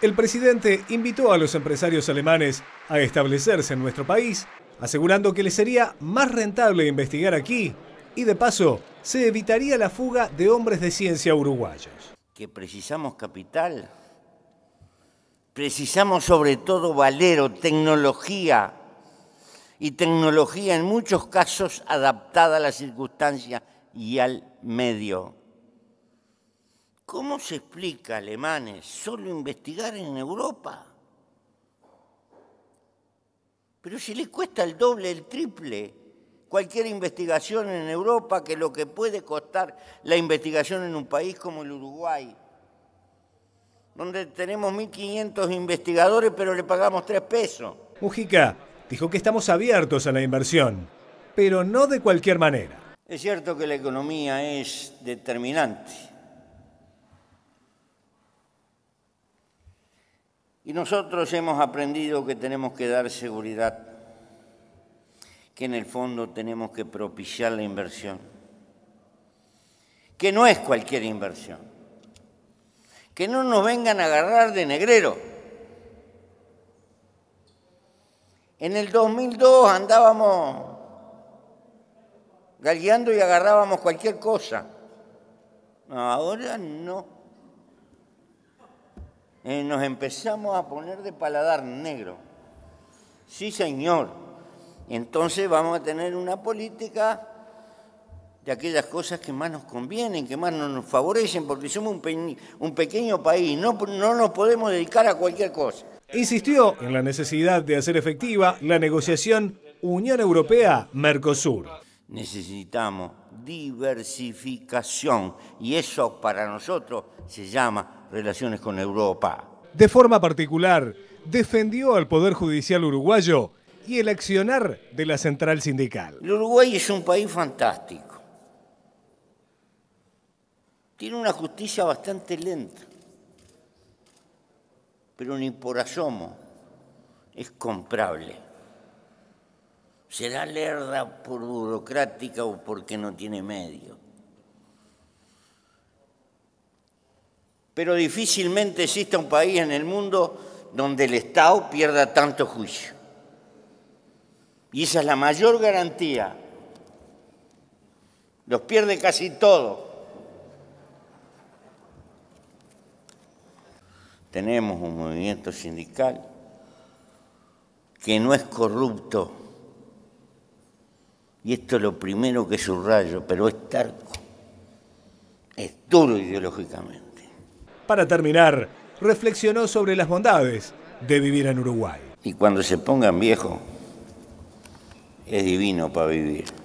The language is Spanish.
el presidente invitó a los empresarios alemanes a establecerse en nuestro país, asegurando que les sería más rentable investigar aquí y de paso se evitaría la fuga de hombres de ciencia uruguayos. Que precisamos capital, precisamos sobre todo valero, tecnología y tecnología en muchos casos adaptada a la circunstancia y al medio. ¿Cómo se explica, alemanes, solo investigar en Europa? Pero si les cuesta el doble, el triple, cualquier investigación en Europa que lo que puede costar la investigación en un país como el Uruguay, donde tenemos 1.500 investigadores pero le pagamos tres pesos. Mujica dijo que estamos abiertos a la inversión, pero no de cualquier manera. Es cierto que la economía es determinante Y nosotros hemos aprendido que tenemos que dar seguridad, que en el fondo tenemos que propiciar la inversión, que no es cualquier inversión, que no nos vengan a agarrar de negrero. En el 2002 andábamos galleando y agarrábamos cualquier cosa. Ahora no. Eh, nos empezamos a poner de paladar negro. Sí, señor. Entonces vamos a tener una política de aquellas cosas que más nos convienen, que más nos favorecen, porque somos un, un pequeño país, no, no nos podemos dedicar a cualquier cosa. Insistió en la necesidad de hacer efectiva la negociación Unión Europea-Mercosur necesitamos diversificación y eso para nosotros se llama relaciones con Europa. De forma particular, defendió al Poder Judicial uruguayo y el accionar de la central sindical. El Uruguay es un país fantástico. Tiene una justicia bastante lenta, pero ni por asomo es comprable. Será lerda por burocrática o porque no tiene medio. Pero difícilmente exista un país en el mundo donde el Estado pierda tanto juicio. Y esa es la mayor garantía. Los pierde casi todos. Tenemos un movimiento sindical que no es corrupto y esto es lo primero que es rayo, pero es tarco, es duro ideológicamente. Para terminar, reflexionó sobre las bondades de vivir en Uruguay. Y cuando se pongan viejos, es divino para vivir.